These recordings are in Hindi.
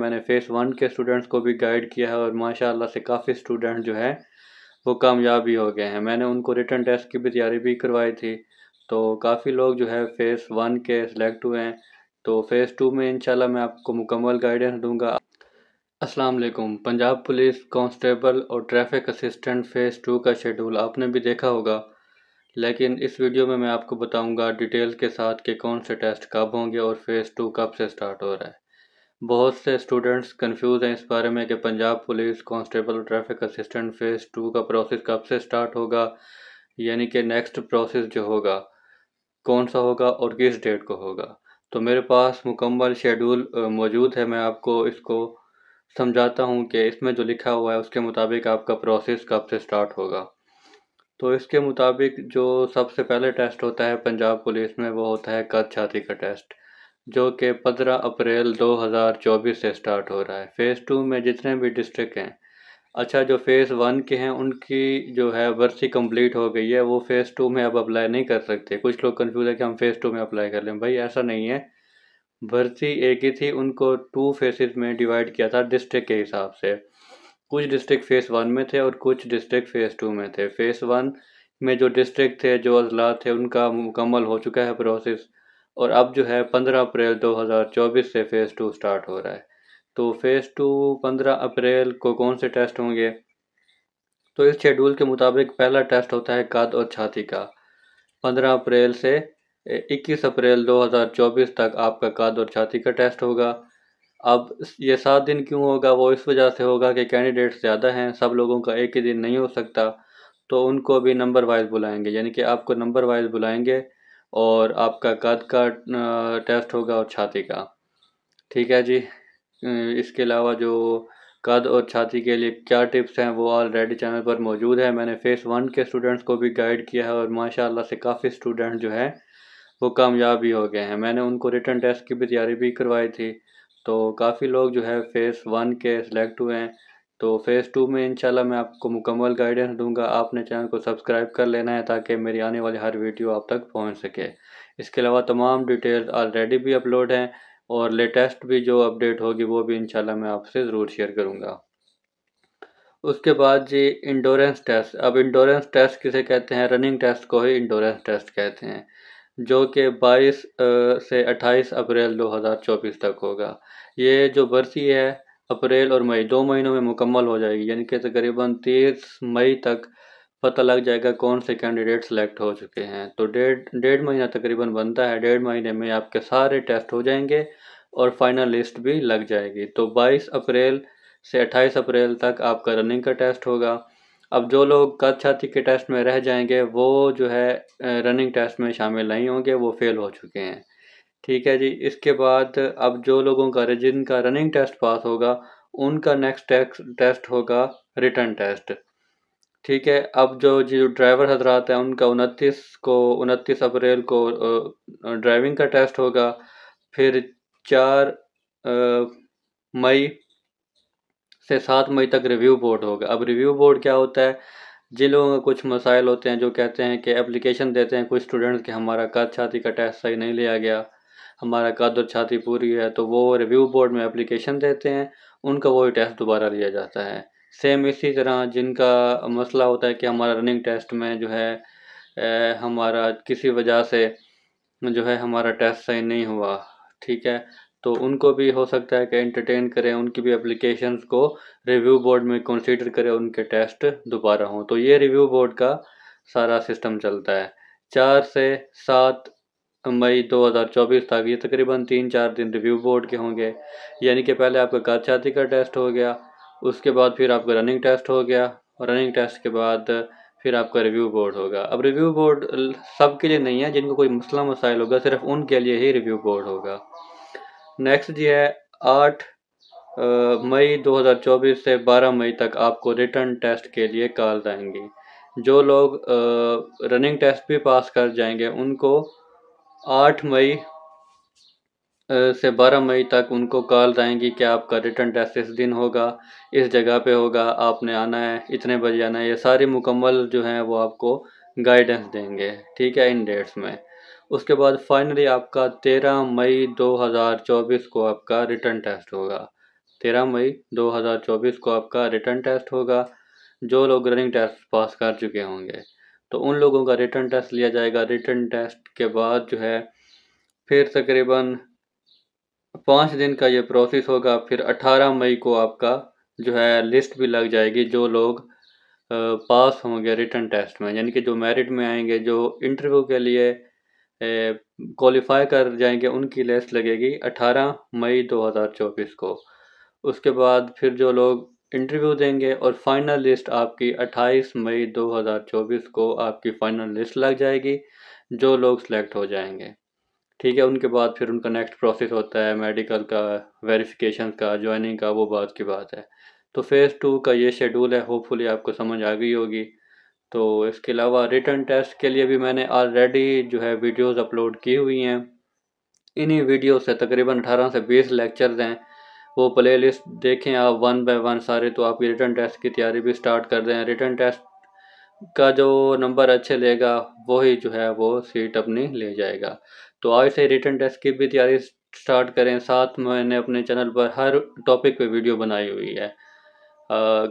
मैंने फेस वन के स्टूडेंट्स को भी गाइड किया है और माशाल्लाह से काफ़ी स्टूडेंट जो है वो कामयाब भी हो गए हैं मैंने उनको रिटर्न टेस्ट की भी तैयारी भी करवाई थी तो काफ़ी लोग जो है फेस वन के सिलेक्ट हुए हैं तो फेज़ टू में इंशाल्लाह मैं आपको मुकम्मल गाइडेंस दूंगा अस्सलाम वालेकुम पंजाब पुलिस कांस्टेबल और ट्रैफिक असिस्टेंट फ़ेज़ टू का शेड्यूल आपने भी देखा होगा लेकिन इस वीडियो में मैं आपको बताऊंगा डिटेल के साथ कि कौन से टेस्ट कब होंगे और फ़ेज़ टू कब से स्टार्ट हो रहा है बहुत से स्टूडेंट्स कंफ्यूज हैं इस बारे में कि Punjab police constable traffic assistant phase two का प्रोसेस कब से स्टार्ट होगा यानी कि नेक्स्ट प्रोसेस जो होगा कौन सा होगा और किस डेट को होगा तो मेरे पास मुकम्मल शेड्यूल मौजूद है मैं आपको इसको समझाता हूँ कि इसमें जो लिखा हुआ है उसके मुताबिक आपका प्रोसेस कब से स्टार्ट होगा तो इसके मुताबिक जो सबसे पहले टेस्ट होता है पंजाब पुलिस में वो होता है कद छाती का टेस्ट जो कि 15 अप्रैल 2024 से स्टार्ट हो रहा है फ़ेज़ टू में जितने भी डिस्ट्रिक्ट हैं अच्छा जो फ़ेज़ वन के हैं उनकी जो है वर्सी कंप्लीट हो गई है वो फ़ेज़ टू में अब अप्लाई नहीं कर सकते कुछ लोग कंफ्यूज है कि हम फ़ेज़ टू में अप्लाई कर लें भाई ऐसा नहीं है भर्ती एक ही थी उनको टू फेसिस में डिवाइड किया था डिस्ट्रिक्ट के हिसाब से कुछ डिस्ट्रिक्ट फ़ेज़ वन में थे और कुछ डिस्ट्रिक्ट फ़ेज़ टू में थे फ़ेज़ वन में जो डिस्ट्रिक्ट थे जो अजला थे उनका मुकम्मल हो चुका है प्रोसेस और अब जो है 15 अप्रैल 2024 से फ़ेज़ टू स्टार्ट हो रहा है तो फ़ेज़ टू 15 अप्रैल को कौन से टेस्ट होंगे तो इस शेड्यूल के मुताबिक पहला टेस्ट होता है कद और छाती का 15 अप्रैल से 21 अप्रैल 2024 तक आपका कद और छाती का टेस्ट होगा अब ये सात दिन क्यों होगा वो इस वजह से होगा कि कैंडिडेट्स ज़्यादा हैं सब लोगों का एक ही दिन नहीं हो सकता तो उनको भी नंबर वाइज बुलाएंगे यानी कि आपको नंबर वाइज बुलाएंगे और आपका कद का टेस्ट होगा और छाती का ठीक है जी इसके अलावा जो कद और छाती के लिए क्या टिप्स हैं वो ऑलरेडी चैनल पर मौजूद है मैंने फेस वन के स्टूडेंट्स को भी गाइड किया है और माशाल्लाह से काफ़ी स्टूडेंट जो है वो कामयाब भी हो गए हैं मैंने उनको रिटर्न टेस्ट की भी तैयारी भी करवाई थी तो काफ़ी लोग जो है फेस वन के सिलेक्ट हुए हैं तो फ़ेज़ टू में इंशाल्लाह मैं आपको मुकम्मल गाइडेंस दूंगा आपने चैनल को सब्सक्राइब कर लेना है ताकि मेरी आने वाली हर वीडियो आप तक पहुंच सके इसके अलावा तमाम डिटेल्स ऑलरेडी भी अपलोड हैं और लेटेस्ट भी जो अपडेट होगी वो भी इंशाल्लाह मैं आपसे ज़रूर शेयर करूँगा उसके बाद जी इंडोरेंस टेस्ट अब इंडोरेंस टेस्ट किसे कहते हैं रनिंग टेस्ट को ही इंडोरेंस टेस्ट कहते हैं जो कि 22 से 28 अप्रैल 2024 तक होगा ये जो बरसी है अप्रैल और मई दो महीनों में मुकम्मल हो जाएगी यानी कि तकरीबन तीस मई तक पता लग जाएगा कौन से कैंडिडेट सेलेक्ट हो चुके हैं तो डेढ़ डेढ़ महीना तकरीबन बनता है डेढ़ महीने में आपके सारे टेस्ट हो जाएंगे और फाइनल लिस्ट भी लग जाएगी तो 22 अप्रैल से 28 अप्रैल तक आपका रनिंग का टेस्ट होगा अब जो लोग कद छाती के टेस्ट में रह जाएंगे वो जो है रनिंग टेस्ट में शामिल नहीं होंगे वो फेल हो चुके हैं ठीक है जी इसके बाद अब जो लोगों का जिनका रनिंग टेस्ट पास होगा उनका नेक्स्ट टेस्ट होगा रिटर्न टेस्ट ठीक है अब जो जो ड्राइवर हजरात हैं उनका उनतीस को उनतीस अप्रैल को ड्राइविंग का टेस्ट होगा फिर चार मई से सात मई तक रिव्यू बोर्ड होगा अब रिव्यू बोर्ड क्या होता है जिन लोगों का कुछ मसाइल होते हैं जो कहते हैं कि एप्लीकेशन देते हैं कुछ स्टूडेंट्स के हमारा छाती का टेस्ट सही नहीं लिया गया हमारा कद और छाती पूरी है तो वो रिव्यू बोर्ड में एप्लीकेशन देते हैं उनका वही टेस्ट दोबारा लिया जाता है सेम इसी तरह जिनका मसला होता है कि हमारा रनिंग टेस्ट में जो है ए, हमारा किसी वजह से जो है हमारा टेस्ट सही नहीं हुआ ठीक है तो उनको भी हो सकता है कि एंटरटेन करें उनकी भी अप्लीकेशन को रिव्यू बोर्ड में कंसीडर करें उनके टेस्ट दोबारा हों तो ये रिव्यू बोर्ड का सारा सिस्टम चलता है चार से सात मई 2024 तक ये तकरीबन तीन चार दिन रिव्यू बोर्ड के होंगे यानी कि पहले आपका छाती का टेस्ट हो गया उसके बाद फिर आपका रनिंग टेस्ट हो गया और रनिंग टेस्ट के बाद फिर आपका रिव्यू बोर्ड होगा अब रिव्यू बोर्ड सब के लिए नहीं है जिनको कोई मसला मसाइल होगा सिर्फ उनके लिए ही रिव्यू बोर्ड होगा नेक्स्ट जी है आठ मई 2024 से 12 मई तक आपको रिटर्न टेस्ट के लिए कॉल आएंगी जो लोग रनिंग टेस्ट भी पास कर जाएंगे उनको आठ मई से बारह मई तक उनको कॉल आएंगी कि आपका रिटर्न टेस्ट इस दिन होगा इस जगह पे होगा आपने आना है इतने बजे आना है ये सारी मुकम्मल जो हैं वो आपको गाइडेंस देंगे ठीक है इन डेट्स में उसके बाद फाइनली आपका तेरह मई दो हज़ार चौबीस को आपका रिटर्न टेस्ट होगा तेरह मई दो हज़ार चौबीस को आपका रिटर्न टेस्ट होगा जो लोग रनिंग टेस्ट पास कर चुके होंगे तो उन लोगों का रिटर्न टेस्ट लिया जाएगा रिटर्न टेस्ट के बाद जो है फिर तकरीबन पाँच दिन का ये प्रोसेस होगा फिर अठारह मई को आपका जो है लिस्ट भी लग जाएगी जो लोग पास होंगे रिटर्न टेस्ट में यानी कि जो मेरिट में आएंगे जो इंटरव्यू के लिए क्वालिफाई कर जाएंगे उनकी लिस्ट लगेगी 18 मई 2024 को उसके बाद फिर जो लोग इंटरव्यू देंगे और फाइनल लिस्ट आपकी 28 मई 2024 को आपकी फाइनल लिस्ट लग जाएगी जो लोग सिलेक्ट हो जाएंगे ठीक है उनके बाद फिर उनका नेक्स्ट प्रोसेस होता है मेडिकल का वेरिफिकेशन का ज्वाइनिंग का वो बात की बात है तो फेज़ टू का ये शेड्यूल है होपफुली आपको समझ आ गई होगी तो इसके अलावा रिटर्न टेस्ट के लिए भी मैंने ऑलरेडी जो है वीडियोस अपलोड की हुई हैं इन्हीं वीडियो से तकरीबन 18 से 20 लेक्चर्स हैं वो प्ले लिस्ट देखें आप वन बाय वन सारे तो आपकी रिटर्न टेस्ट की तैयारी भी स्टार्ट कर दें रिटर्न टेस्ट का जो नंबर अच्छे लेगा वही जो है वो सीट अपनी ले जाएगा तो आज से रिटर्न टेस्ट की भी तैयारी स्टार्ट करें साथ मैंने अपने चैनल पर हर टॉपिक पे वीडियो बनाई हुई है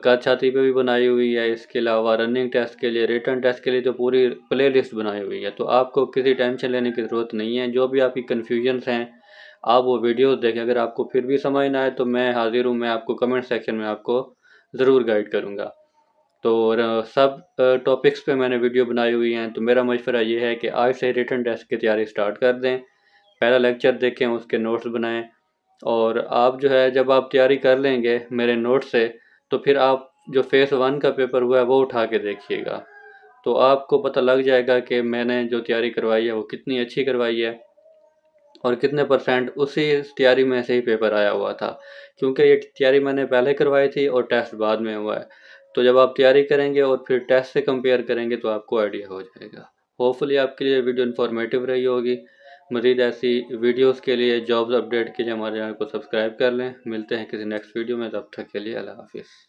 गद छाती पे भी बनाई हुई है इसके अलावा रनिंग टेस्ट के लिए रिटर्न टेस्ट के लिए तो पूरी प्ले लिस्ट बनाई हुई है तो आपको किसी टेंशन लेने की ज़रूरत नहीं है जो भी आपकी कन्फ्यूजन्स हैं आप वो वीडियो देखें अगर आपको फिर भी समझ ना आए तो मैं हाजिर हूँ मैं आपको कमेंट सेक्शन में आपको ज़रूर गाइड करूँगा तो सब टॉपिक्स पे मैंने वीडियो बनाई हुई हैं तो मेरा मशवरा ये है कि आज से रिटर्न टेस्ट की तैयारी स्टार्ट कर दें पहला लेक्चर देखें उसके नोट्स बनाएं और आप जो है जब आप तैयारी कर लेंगे मेरे नोट्स से तो फिर आप जो फेज़ वन का पेपर हुआ है वो उठा के देखिएगा तो आपको पता लग जाएगा कि मैंने जो तैयारी करवाई है वो कितनी अच्छी करवाई है और कितने परसेंट उसी तैयारी में से ही पेपर आया हुआ था क्योंकि ये तैयारी मैंने पहले करवाई थी और टेस्ट बाद में हुआ है तो जब आप तैयारी करेंगे और फिर टेस्ट से कंपेयर करेंगे तो आपको आइडिया हो जाएगा होपफुली आपके लिए वीडियो इन्फॉर्मेटिव रही होगी मज़ीद ऐसी वीडियोज़ के लिए जॉब्स अपडेट के लिए हमारे चैनल को सब्सक्राइब कर लें मिलते हैं किसी नेक्स्ट वीडियो में तब तक के लिए अल्लाह हाफिज़